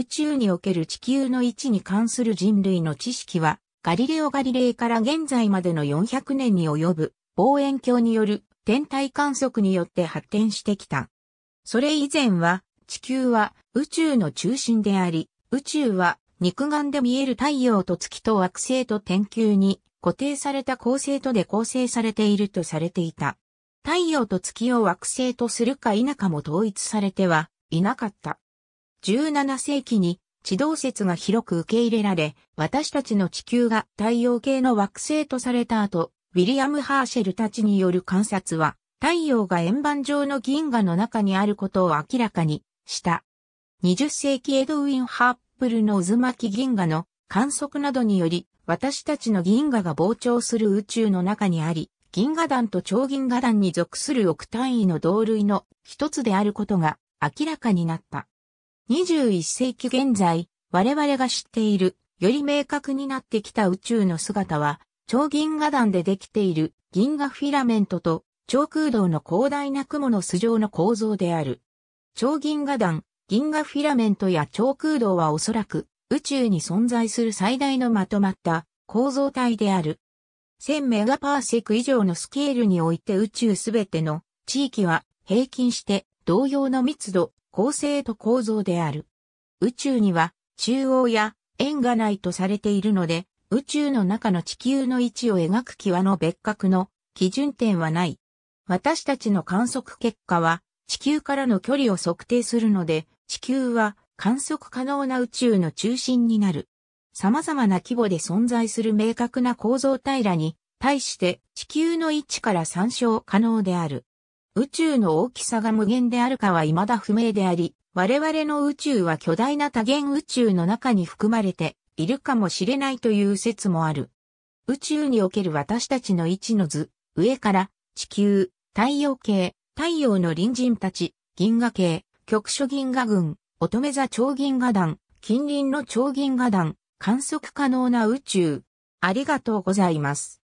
宇宙における地球の位置に関する人類の知識は、ガリレオ・ガリレイから現在までの400年に及ぶ望遠鏡による天体観測によって発展してきた。それ以前は、地球は宇宙の中心であり、宇宙は肉眼で見える太陽と月と惑星と天球に固定された構成とで構成されているとされていた。太陽と月を惑星とするか否かも統一されては、いなかった。17世紀に地動説が広く受け入れられ、私たちの地球が太陽系の惑星とされた後、ウィリアム・ハーシェルたちによる観察は、太陽が円盤状の銀河の中にあることを明らかにした。20世紀エドウィン・ハープルの渦巻き銀河の観測などにより、私たちの銀河が膨張する宇宙の中にあり、銀河団と超銀河団に属する億単位の同類の一つであることが明らかになった。21世紀現在、我々が知っている、より明確になってきた宇宙の姿は、超銀河団でできている銀河フィラメントと超空洞の広大な雲の素状の構造である。超銀河団、銀河フィラメントや超空洞はおそらく宇宙に存在する最大のまとまった構造体である。1000メガパーセク以上のスケールにおいて宇宙すべての地域は平均して同様の密度、構成と構造である。宇宙には中央や円がないとされているので、宇宙の中の地球の位置を描く際の別格の基準点はない。私たちの観測結果は地球からの距離を測定するので、地球は観測可能な宇宙の中心になる。様々な規模で存在する明確な構造平らに対して地球の位置から参照可能である。宇宙の大きさが無限であるかは未だ不明であり、我々の宇宙は巨大な多元宇宙の中に含まれているかもしれないという説もある。宇宙における私たちの位置の図、上から地球、太陽系、太陽の隣人たち、銀河系、局所銀河群、乙女座超銀河団、近隣の超銀河団、観測可能な宇宙。ありがとうございます。